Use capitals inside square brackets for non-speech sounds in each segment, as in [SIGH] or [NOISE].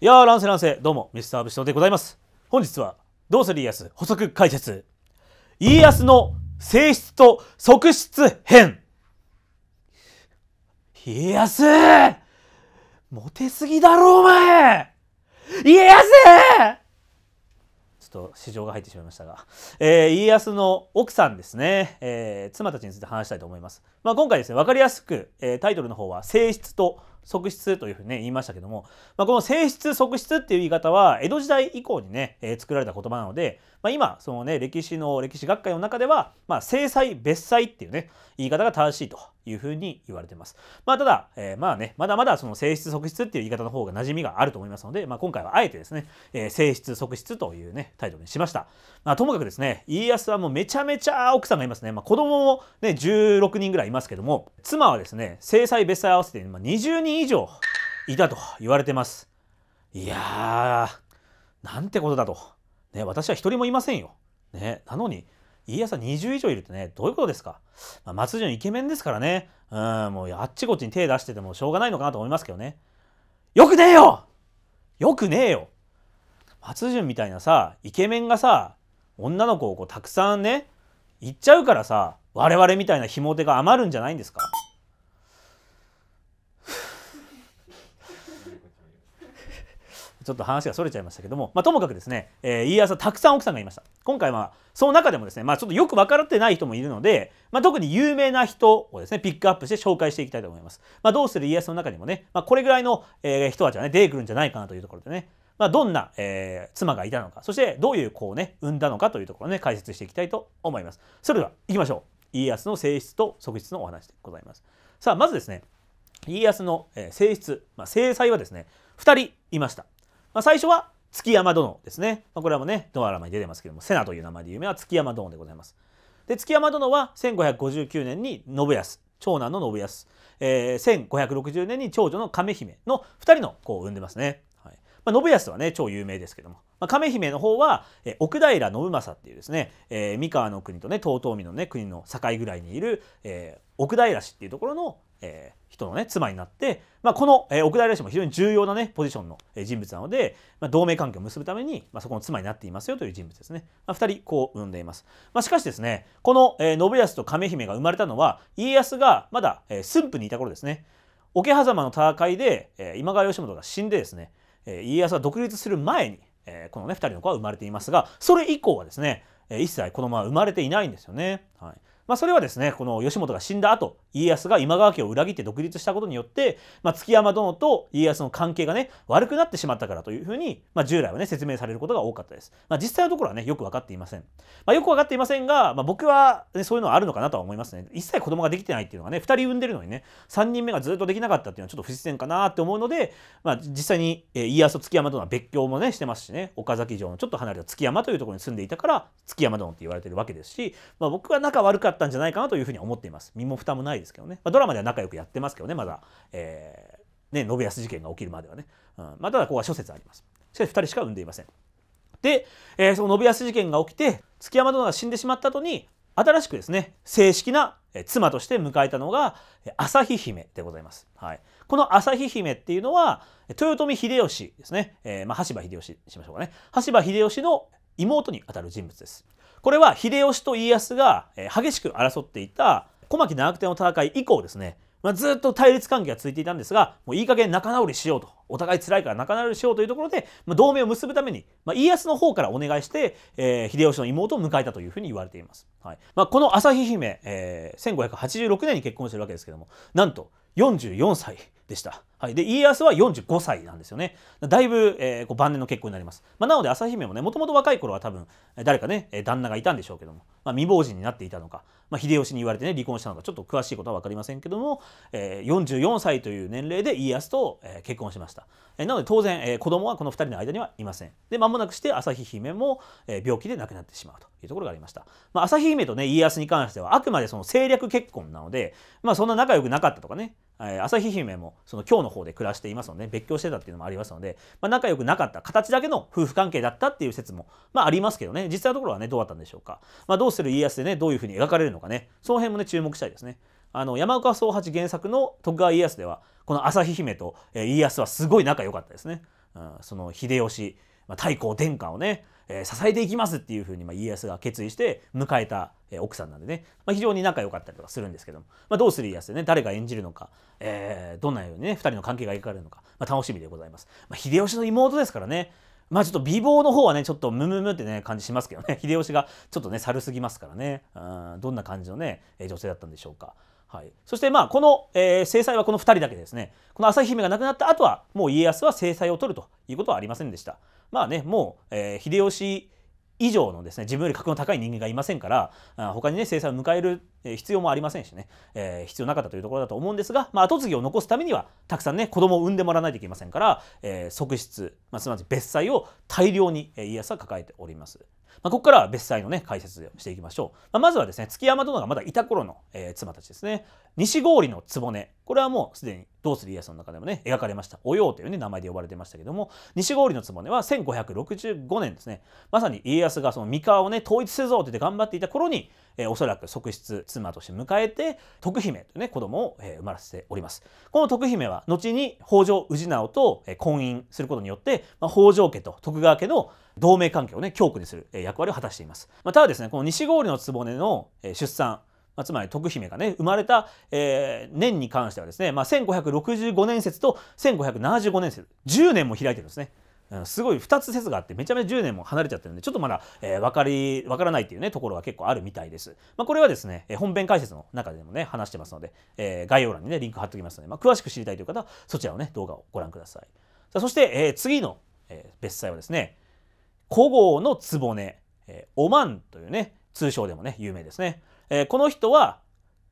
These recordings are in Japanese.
いやー、乱世乱世、どうも、ミスター武士でございます。本日は、どうする家康補足解説。家康の性質と側室編。家康モテすぎだろ、お前家康ちょっと市場が入ってしまいましたが、えー、家康の奥さんですね、えー、妻たちについて話したいと思います。まあ、今回ですね、分かりやすく、えー、タイトルの方は、性質と側室というふうに、ね、言いましたけども、まあ、この性質側室っていう言い方は江戸時代以降にね、えー、作られた言葉なので、まあ、今そのね歴史の歴史学会の中では、まあ、正妻別妻っていうね言い方が正しいというふうに言われてます。まあ、ただ、えー、まあね、まだまだその性質側質っていう言い方の方が馴染みがあると思いますので、まあ、今回はあえてですね、えー、性質側質というね、タイトルにしました。まあ、ともかくですね、家康はもうめちゃめちゃ奥さんがいますね。まあ、子供もね、16人ぐらいいますけども、妻はですね、正妻別妻合わせて、ま20人以上いたと言われてます。いやー、なんてことだと。ね、私は一人もいませんよ。ね、なのに、家康は20以上いるってね、どういうことですか、まあ、松潤イケメンですからね。うん、もうあっちこっちに手出しててもしょうがないのかなと思いますけどね。よくねえよよくねえよ松潤みたいなさ、イケメンがさ、女の子をこうたくさんね、行っちゃうからさ、我々みたいな紐手が余るんじゃないんですかちょっと話がそれちゃいましたけども、まあ、ともかくですね、えー、家康はたくさん奥さんがいました今回はその中でもですね、まあ、ちょっとよく分からってない人もいるので、まあ、特に有名な人をですねピックアップして紹介していきたいと思います、まあ、どうする家康の中にもね、まあ、これぐらいの、えー、人たちはね出てくるんじゃないかなというところでねまあ、どんな、えー、妻がいたのかそしてどういう子をね産んだのかというところをね解説していきたいと思いますそれでは行きましょう家康の性質と側室のお話でございますさあまずですね家康の性質、まあ、制裁はですね2人いましたまあ、最初は月山殿ですね。まあ、これはもね、ドアラマに出てますけども、瀬名という名前で有名な築山殿でございます。で、築山殿は1559年に信康、長男の信康、えー、1560年に長女の亀姫の2人の子を産んでますね。はいまあ、信康はね、超有名ですけども、まあ、亀姫の方は、えー、奥平信政っていうですね、えー、三河の国とね、遠江のね、国の境ぐらいにいる、えー、奥平氏っていうところの、えー、人のね妻になって、まあ、この、えー、奥平氏も非常に重要なねポジションの、え人物なので、まあ、同盟関係を結ぶために、まあ、そこの妻になっていますよという人物ですね、まあ、2人こう産んでいます、まあ、しかしですねこの、えー、信康と亀姫が生まれたのは家康がまだ、えー、駿府にいた頃ですね桶狭間の戦いで、えー、今川義元が死んでですね、えー、家康が独立する前に、えー、このね2人の子は生まれていますがそれ以降はですね一切このまま生まれていないんですよね。はい、まあ、それはですねこの義元が死んだ後家康が今川家を裏切って独立したことによって、まあ、築山殿と家康の関係がね悪くなってしまったからというふうに、まあ、従来はね説明されることが多かったです、まあ、実際のところはねよく分かっていません、まあ、よく分かっていませんが、まあ、僕は、ね、そういうのはあるのかなとは思いますね一切子供ができてないっていうのがね2人産んでるのにね3人目がずっとできなかったっていうのはちょっと不自然かなって思うので、まあ、実際に家康と築山殿は別居もねしてますしね岡崎城のちょっと離れた築山というところに住んでいたから築山殿って言われてるわけですし、まあ、僕は仲悪かったったんじゃないかなというふうに思っています身も蓋もないですけどね、まあ、ドラマでは仲良くやってますけどねまだ、えー、ね信康事件が起きるまではね、うんまあ、ただここは諸説ありますしかし2人しか産んでいませんで、えー、その信康事件が起きて築山殿が死んでしまった後に新しくですね正式な妻として迎えたのが朝日姫でございます、はい、この朝日姫っていうのは豊臣秀吉ですね、えー、まあ、羽柴秀吉しましょうかね羽柴秀吉の妹にあたる人物ですこれは秀吉と家康が激しく争っていた小牧長久手の戦い以降ですね、まあ、ずっと対立関係が続いていたんですがもういい加減仲直りしようとお互い辛いから仲直りしようというところで、まあ、同盟を結ぶために、まあ、家康の方からお願いして、えー、秀吉の妹を迎えたというふうに言われています、はいまあ、この朝日姫、えー、1586年に結婚してるわけですけどもなんと44歳でした。はい、で家康は45歳なんですよね。だいぶ、えー、こう晩年の結婚になります。まあ、なので朝姫もねもともと若い頃は多分誰かね旦那がいたんでしょうけども、まあ、未亡人になっていたのか、まあ、秀吉に言われてね離婚したのかちょっと詳しいことは分かりませんけども、えー、44歳という年齢で家康と、えー、結婚しました。えー、なので当然、えー、子供はこの2人の間にはいません。で間もなくして朝日姫も、えー、病気で亡くなってしまうというところがありました。まあ、朝日姫とね家康に関してはあくまでその政略結婚なので、まあ、そんな仲良くなかったとかね朝日姫もその今日のの方で暮らしていますので、ね、別居してたっていうのもありますので、まあ、仲良くなかった形だけの夫婦関係だったっていう説も、まあ、ありますけどね実際のところはねどうだったんでしょうか、まあ、どうする家康でねどういうふうに描かれるのかねその辺もね注目したいですね。あの山岡宗八原作の徳川家康ではこの朝日姫と家康はすごい仲良かったですね。うん、その秀吉、まあ、太閤殿下をねえ支えていきますっていうふうに、ま家康が決意して迎えた、え奥さんなんでね、まあ、非常に仲良かったりとかするんですけども、まあ、どうする家康でね誰が演じるのか、えー、どんなようにね2人の関係が描かれるのか、まあ、楽しみでございます。ま秀吉の妹ですからねまあちょっと美貌の方はね、ちょっとムムムってね、感じしますけどね、秀吉がちょっとね、猿すぎますからね、うん、どんな感じのね、女性だったんでしょうか。はい、そしてまあこの、えー、制裁はこの2人だけですねこの朝日姫が亡くなった後はもう家康は制裁を取るということはありませんでしたまあねもう、えー、秀吉以上のですね自分より格の高い人間がいませんから他にね制裁を迎える必要もありませんしね、えー、必要なかったというところだと思うんですが、まあ、跡継ぎを残すためにはたくさんね子供を産んでもらわないといけませんから、えー、側室、まあ、すなわち別妻を大量に家康は抱えております。まあ、ここからは別裁のね解説をしていきましょう、まあ、まずはですね築山殿がまだいた頃の、えー、妻たちですね、西郡の局これはもうすでに「どうする家康」の中でもね描かれました「およう」という、ね、名前で呼ばれてましたけども西郡の局は1565年ですねまさに家康がその三河をね統一せぞって頑張っていた頃に、えー、おそらく側室妻として迎えて徳姫というね子供を、えー、生まれておりますこの徳姫は後に北条氏直と、えー、婚姻することによって、まあ、北条家と徳川家の同盟関係をね強固にする役割を果たしています、まあ、ただですねこの西郡の局の出産まあ、つまり徳姫がね生まれた、えー、年に関してはですね、まあ、1565年説と1575年説10年も開いてるんですね。すごい2つ説があってめちゃめちゃ10年も離れちゃってるんでちょっとまだ、えー、分かり分からないっていうねところは結構あるみたいです。まあ、これはですね本編解説の中でもね話してますので、えー、概要欄にねリンク貼っておきますので、まあ、詳しく知りたいという方はそちらのね動画をご覧ください。さあそして、えー、次の、え別祭はですね古豪の局、えー、おまんというね通称でもね有名ですね。えー、この人は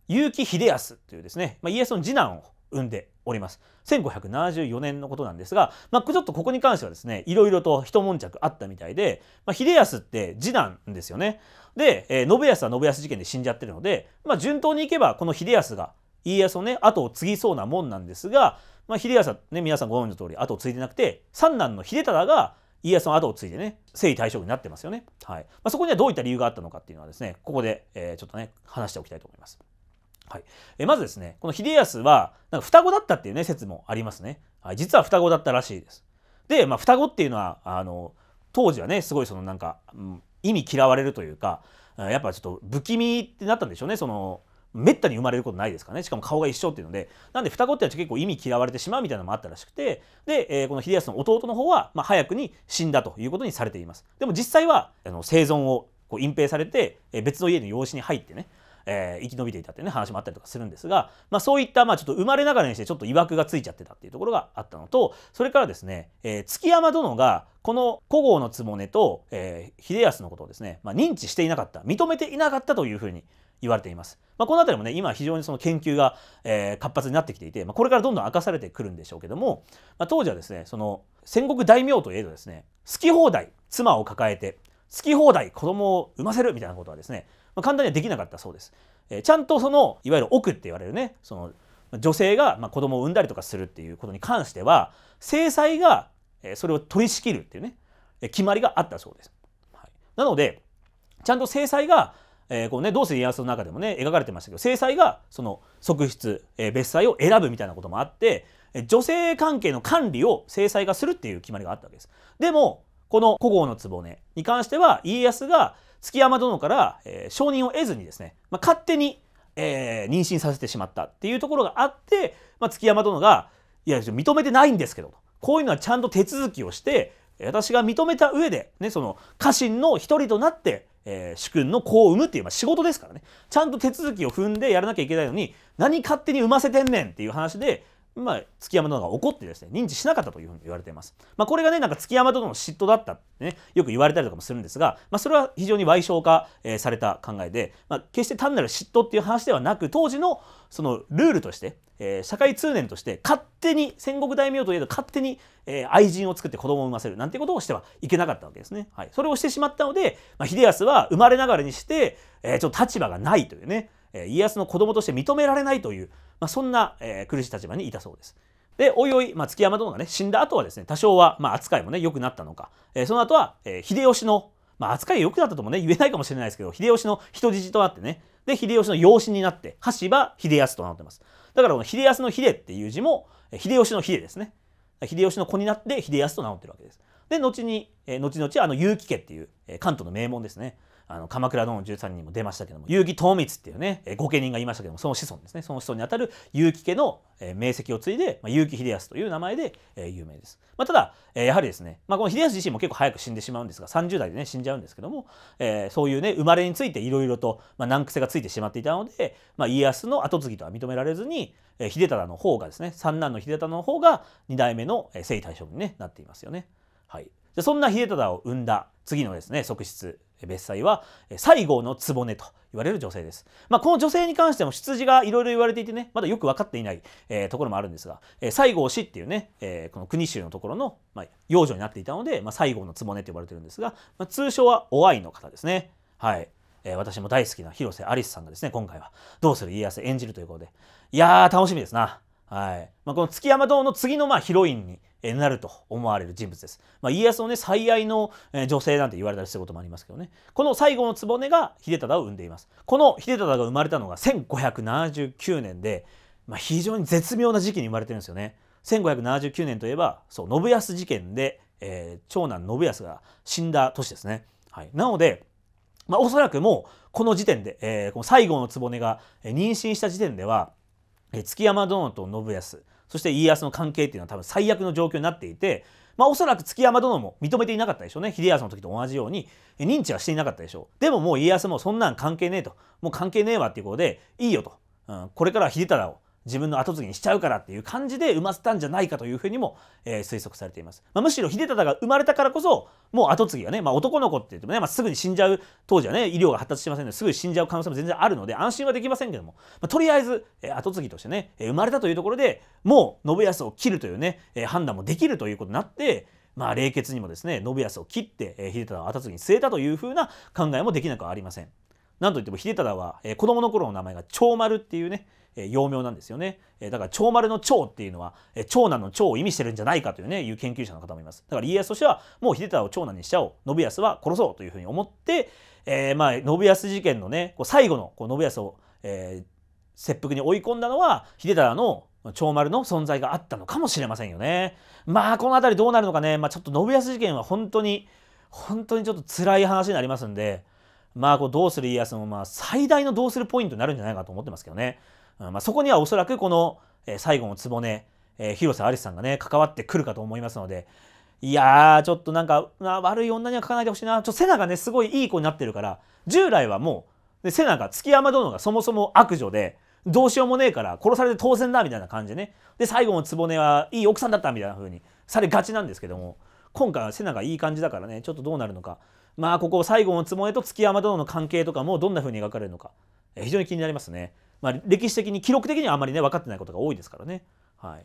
結城秀康というですね、まあ、家康の次男を産んでおります1574年のことなんですが、まあ、ちょっとここに関してはですねいろいろと一悶着あったみたいで、まあ、秀康って次男ですよねで、えー、信康は信康事件で死んじゃってるので、まあ、順当にいけばこの秀康が家康のね後を継ぎそうなもんなんですが、まあ、秀康はね皆さんご存知の通り後を継いでなくて三男の秀忠が家康の後を継いでね征夷大将軍になってますよね、はいまあ、そこにはどういった理由があったのかっていうのはですねここで、えー、ちょっとね話しておきたいと思います。はい、えまずですねこの秀康はなんか双子だったっていうね説もありますね、はい、実は双子だったらしいです。で、まあ、双子っていうのはあの当時はねすごいそのなんか、うん、意味嫌われるというかやっぱちょっと不気味ってなったんでしょうねそのめったに生まれることないですかねしかも顔が一緒っていうのでなんで双子ってのは結構意味嫌われてしまうみたいなのもあったらしくてで、えー、この秀康の弟の方は、まあ、早くに死んだということにされていますでも実際はあの生存をこう隠蔽されて、えー、別の家の養子に入ってねえー、生き延びていたってね話もあったりとかするんですが、まあ、そういったまあちょっと生まれながらにしてちょっといわくがついちゃってたっていうところがあったのとそれからですね、えー、築山殿がこの古豪の局と、えー、秀康のことをですね、まあ、認知していなかった認めていなかったというふうに言われています。まあ、この辺りもね今非常にその研究が、えー、活発になってきていて、まあ、これからどんどん明かされてくるんでしょうけども、まあ、当時はですねその戦国大名といえどですね好き放題妻を抱えて好き放題子供を産ませるみたいなことはですね、まあ、簡単にはできなかったそうです。えー、ちゃんとそのいわゆる奥って言われるねその女性がまあ子供を産んだりとかするっていうことに関しては制裁がそれを取り仕切るっていうね決まりがあったそうです。はい、なのでちゃんと制裁がえーこうね、どうせ家康の中でもね描かれてましたけど正妻がその側室、えー別妻を選ぶみたいなこともあって女性関係の管理を正妻がするっていう決まりがあったわけです。でもこの古豪のねに関しては家康が築山殿から、えー承認を得ずにですね、まあ、勝手に、えー妊娠させてしまったっていうところがあって、まあ、築山殿が「いや認めてないんですけど」とこういうのはちゃんと手続きをして私が認めた上で、ね、その家臣の一人となってえー、主君の子を産むっていう、まあ、仕事ですからねちゃんと手続きを踏んでやらなきゃいけないのに何勝手に産ませてんねんっていう話でまあ、築山殿が怒ってですね、認知しなかったというふうに言われています。まあ、これがね、なんか築山殿の嫉妬だったってね、よく言われたりとかもするんですが、まあ、それは非常に賠償化、えー、された考えで、まあ、決して単なる嫉妬っていう話ではなく、当時のそのルールとして、えー、社会通念として勝手に戦国大名といえど勝手に、えー、愛人を作って子供を産ませるなんてことをしてはいけなかったわけですね。はい、それをしてしまったので、まあ、秀康は生まれながらにして、えー、ちょっと立場がないというね、え家康の子供として認められないという、まあ、そんな、え苦しい立場にいたそうです。で、おいおい、まあ、築山殿がね、死んだ後はですね、多少は、まあ、扱いもね、良くなったのか、えその後は、え秀吉の、まあ、扱い良くなったともね、言えないかもしれないですけど、秀吉の人質となってね、で、秀吉の養子になって、羽柴秀康となってます。だからこの秀康の秀っていう字も、秀吉の秀ですね。秀吉の子になって秀康と名乗ってるわけです。で、後に、え後々あの結城家っていう、え関東の名門ですね。あの鎌倉殿の13人にも出ましたけども結城東光っていうね御家人がいましたけどもその子孫ですねその子孫にあたる結城家の名跡を継いで、まあ、結城秀康という名前で、えー、有名です、まあ、ただ、えー、やはりですね、まあ、この秀康自身も結構早く死んでしまうんですが30代でね死んじゃうんですけども、えー、そういうね生まれについていろいろと、まあ、難癖がついてしまっていたので、まあ、家康の跡継ぎとは認められずに、えー、秀忠の方がですね三男の秀忠の方が2代目の征夷大将軍に、ね、なっていますよね。はい、でそんな秀忠を生んだ次のですね側室別妻は西郷の局と言われる女性です。まあ、この女性に関しても出自がいろいろ言われていてね、まだよく分かっていない、えー、ところもあるんですが、えー、西郷氏っていうね、えー、この国衆のところの、まあ、養女になっていたので、まあ、西郷の局と呼ばれてるんですが、まあ、通称はお愛の方ですね。はい。えー、私も大好きな広瀬アリスさんがですね、今回は、どうする家康演じるということで、いやー、楽しみですな。はい。まあ、この築山堂の次のまあヒロインになると思われる人物です。まあ、家康のね最愛の女性なんて言われたりすることもありますけどねこの西郷の局が秀忠を生んでいます。この秀忠が生まれたのが1579年で、まあ、非常に絶妙な時期に生まれてるんですよね。1579年といえばそう信康事件で、えー、長男信康が死んだ年ですね。はい、なのでまあ、おそらくもうこの時点で、えー、この西郷の局が妊娠した時点では築山殿と信康そして家康の関係っていうのは多分最悪の状況になっていて、まあ、おそらく築山殿も認めていなかったでしょうね秀康の時と同じように認知はしていなかったでしょうでももう家康もそんなん関係ねえともう関係ねえわっていうことでいいよと、うん、これからは秀忠を自分の後継ぎにしちゃうからっていう感じで産ませたんじゃないかというふうにも、えー、推測されています、まあ、むしろ秀忠が生まれたからこそもう後継ぎがね、まあ、男の子って言ってもね、まあ、すぐに死んじゃう当時はね医療が発達してませんのですぐ死んじゃう可能性も全然あるので安心はできませんけども、まあ、とりあえず、えー、後継ぎとしてね、え生まれたというところでもう信康を切るというね、えー、判断もできるということになってまあ、冷血にもですね信康を切って、えー、秀忠を跡継ぎに据えたというふうな考えもできなくはありません。なんといっても秀忠は、えー、子供の頃の名前が長丸っていうね、幼名なんですよね。だから長丸の長っていうのは長男の長を意味してるんじゃないかというねいう研究者の方もいます。だから家康としてはもう秀忠を長男にしちゃおう信康は殺そうというふうに思って、えー、まあ信康事件のねこう最後のこう信康を、えー、切腹に追い込んだのは秀忠の長丸の存在があったのかもしれませんよね。まあこの辺りどうなるのかね、まあ、ちょっと信康事件は本当に本当にちょっと辛い話になりますんで。まあこうどうする家康もまあ最大のどうするポイントになるんじゃないかと思ってますけどね。うんまあ、そこにはおそらくこの、え西郷局、ね、えー、広瀬アリスさんがね関わってくるかと思いますのでいやーちょっとなんか悪い女には書かないでほしいなちょっと瀬名がねすごいいい子になってるから従来はもうで瀬名が築山殿がそもそも悪女でどうしようもねえから殺されて当然だみたいな感じでねで最後の局はいい奥さんだったみたいな風にされがちなんですけども今回は瀬名がいい感じだからねちょっとどうなるのかまあここ最後の局と築山殿の関係とかもどんな風に描かれるのか、えー、非常に気になりますね。まあ、歴史的に記録的にはあまりね分かってないことが多いですからね。はい、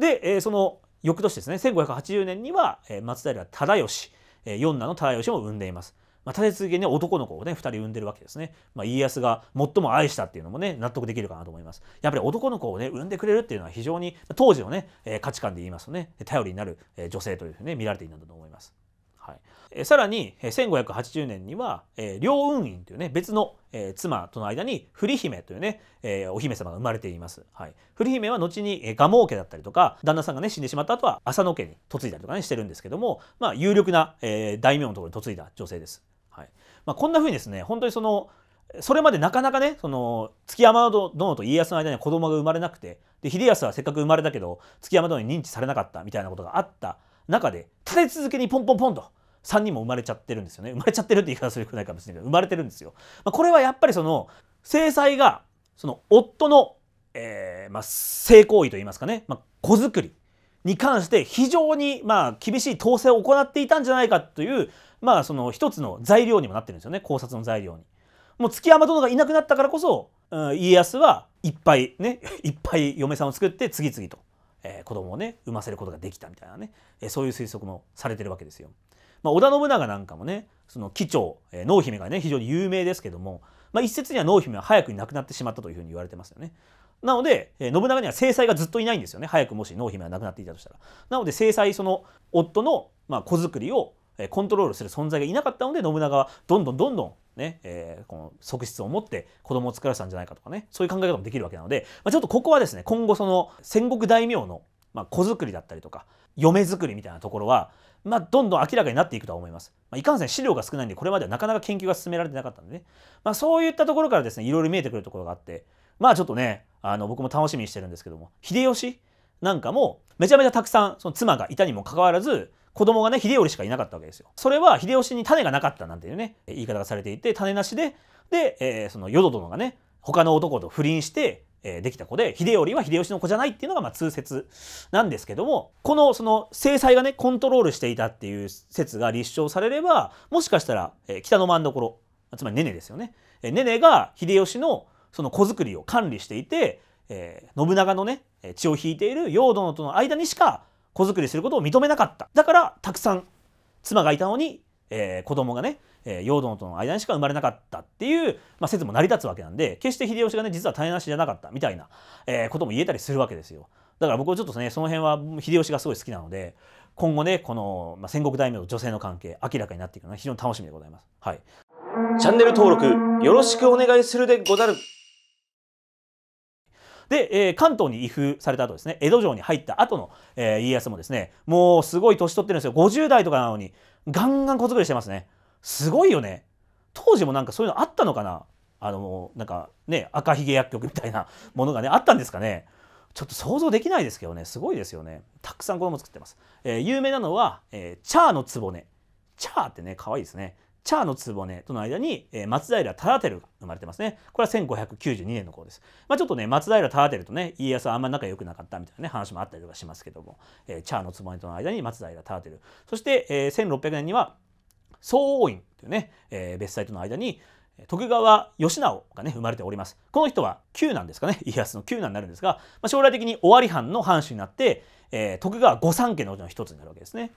で、えー、その翌年ですね1580年には、えー、松平忠義、えー、四男の忠義も産んでいます。まあ、立て続けに男の子をね2人産んでるわけですね、まあ、家康が最も愛したっていうのもね納得できるかなと思いますやっぱり男の子をね産んでくれるっていうのは非常に当時のね、えー、価値観で言いますとね頼りになるえ女性というふうに、ね、見られていたんだと思いますはい、えさらに1580年には、え両雲院というね別の、え妻との間に振姫というね、えお姫様が生まれています。はい、振姫は後に蒲生家だったりとか旦那さんがね死んでしまった後は浅野家に嫁いだりとかねしてるんですけども、まあ、有力な、え大名のところに嫁いだ女性です。はいまあ、こんな風にですね本当にそのそれまでなかなかねその築山殿と家康の間には子供が生まれなくてで秀康はせっかく生まれたけど築山殿に認知されなかったみたいなことがあった中で立て続けにポンポンポンと3人も生まれちゃってるんですよね生まれちゃってるって言い方するくないかもしれないけど生まれてるんですよ、まあ、これはやっぱりその制裁がその夫の、えー、まあ、性行為といいますかね、まあ、子作りに関して非常にまあ厳しい統制を行っていたんじゃないかというまあその一つの材料にもなってるんですよね考察の材料に。もう築山殿がいなくなったからこそ、うん、家康はいっぱいね [LAUGHS] いっぱい嫁さんを作って次々と、えー、子供をね産ませることができたみたいなね、えー、そういう推測もされてるわけですよ。まあ、織田信長なんかもねその機長、えー、濃姫がね非常に有名ですけども、まあ、一説には濃姫は早くに亡くなってしまったというふうに言われてますよね。なので、えー、信長には制裁がずっといないんですよね早くもし濃姫が亡くなっていたとしたら。なので制裁その夫の、まあ、子作りをコントロールする存在がいなかったので信長はどんどんどんどんね、えー、この側室を持って子供を作らせたんじゃないかとかねそういう考え方もできるわけなので、まあ、ちょっとここはですね今後その戦国大名のまあ、子作りだったりとか嫁作りみたいなところはまあ、どんどん明らかになっていくとは思います。まあ、いかんせん資料が少ないんで、これまではなかなか研究が進められてなかったんでね。まあ、そういったところからですね、いろいろ見えてくるところがあって、まあちょっとね、あの僕も楽しみにしてるんですけども、秀吉なんかもめちゃめちゃたくさんその妻がいたにもかかわらず、子供がね、秀頼しかいなかったわけですよ。それは秀吉に種がなかったなんていうね、言い方がされていて、種なしで、で、えー、その淀殿がね、他の男と不倫して、えー、できた子で秀頼は秀吉の子じゃないっていうのがまあ通説なんですけどもこのその制裁がねコントロールしていたっていう説が立証されればもしかしたら、えー、北の真ん所つまりねねですよね、えー、ねねが秀吉のその子作りを管理していて、えー、信長のね血を引いている養殿との間にしか子作りすることを認めなかっただからたくさん妻がいたのにえー、子供がね、えー、養殿との間にしか生まれなかったっていう、まあ、説も成り立つわけなんで決して秀吉がね実は種なしじゃなかったみたいな、えー、ことも言えたりするわけですよ。だから僕はちょっとねその辺は秀吉がすごい好きなので今後ねこの、まあ、戦国大名と女性の関係明らかになっていくのは非常に楽しみでございます。はい、チャンネル登録よろしくお願いするでござるで、えー、関東に移封された後ですね江戸城に入った後の、えー、家康もですねもうすごい年取ってるんですよ50代とかなのにガンガン子作りしてますね。すごいよね。当時もなんかそういうのあったのかなあの、なんかね、赤ひげ薬局みたいな [LAUGHS] ものがね、あったんですかね。ちょっと想像できないですけどね、すごいですよね。たくさん子も作ってます。えー、有名なのは、えー、チャーのつぼね。チャーってね、可愛いですね。チャーの局との間に、えー、松平忠輝が生まれてますね。これは1592年の頃です。まあ、ちょっとね、松平忠輝とね、家康はあんまり仲良くなかったみたいなね、話もあったりとかしますけども、えー、チャーの局との間に松平忠輝。そして、えー、1600年には、総王院というね、えー、別妻との間に、徳川義直がね生まれておりますこの人は9んですかね [LAUGHS] 家康の9なになるんですが、まあ、将来的に尾張藩の藩主になって、えー、徳川御三家のうちの一つになるわけですね。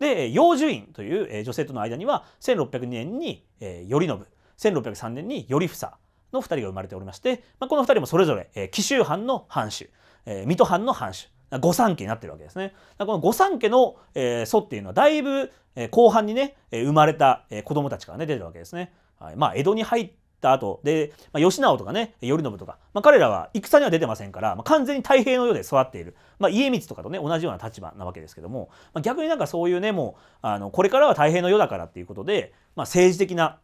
で楊樹院という女性との間には1602年に頼信1603年に頼房の2人が生まれておりまして、まあ、この2人もそれぞれ紀州藩の藩主水戸藩の藩主御三家になってるわけですね。この御三家の祖っていうのはだいぶ後半にね生まれた子供たちからね出てるわけですね。まあ江戸に入ってった後で、まあ、義直とかね頼信とか、まあ、彼らは戦には出てませんから、まあ、完全に太平の世で育っている、まあ、家光とかとね同じような立場なわけですけども、まあ、逆になんかそういうねもうあのこれからは太平の世だからっていうことで、まあ、政治的な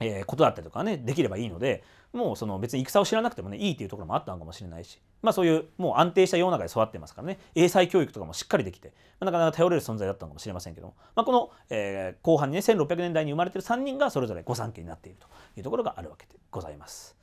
えー、ことだったりとかねできればいいのでもうその別に戦を知らなくてもねいいっていうところもあったのかもしれないしまあそういうもう安定した世の中で育ってますからね英才教育とかもしっかりできて、まあ、なかなか頼れる存在だったのかもしれませんけども、まあ、この、えー、後半にね1600年代に生まれてる3人がそれぞれ御三家になっているというところがあるわけでございます。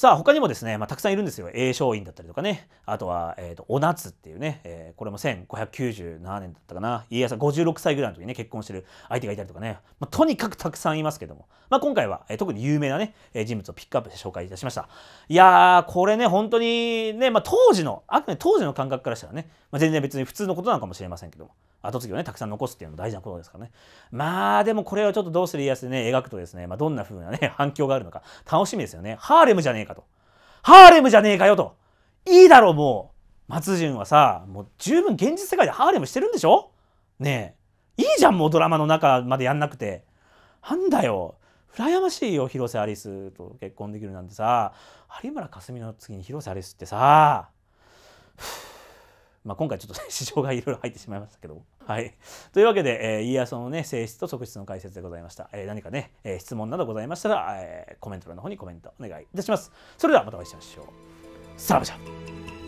さあ他にもですね、まあ、たくさんいるんですよ。栄翔院だったりとかね。あとは、えーと、お夏っていうね、えー、これも1597年だったかな。家康が56歳ぐらいの時にね、結婚してる相手がいたりとかね。まあ、とにかくたくさんいますけども。まあ、今回は、えー、特に有名なね、え人物をピックアップして紹介いたしました。いやー、これね、本当にね、まあ、当時の、あくまで当時の感覚からしたらね、まあ、全然別に普通のことなのかもしれませんけども。跡継ぎをねたくさん残すっていうのも大事なことですからねまあでもこれをちょっとどうする家康でね描くとですね、まあ、どんな風なね [LAUGHS] 反響があるのか楽しみですよねハーレムじゃねえかとハーレムじゃねえかよといいだろもう松潤はさもう十分現実世界でハーレムしてるんでしょねえいいじゃんもうドラマの中までやんなくてなんだよ羨ましいよ広瀬アリスと結婚できるなんてさ有村架純の次に広瀬アリスってさまあ、今回ちょっと [LAUGHS] 市場がいろいろ入ってしまいましたけども。はい、というわけで、えー、家康の、ね、性質と側室の解説でございました。えー、何かね、えー、質問などございましたら、えー、コメント欄の方にコメントお願いいたします。それではまたお会いしましょう。さらばじゃ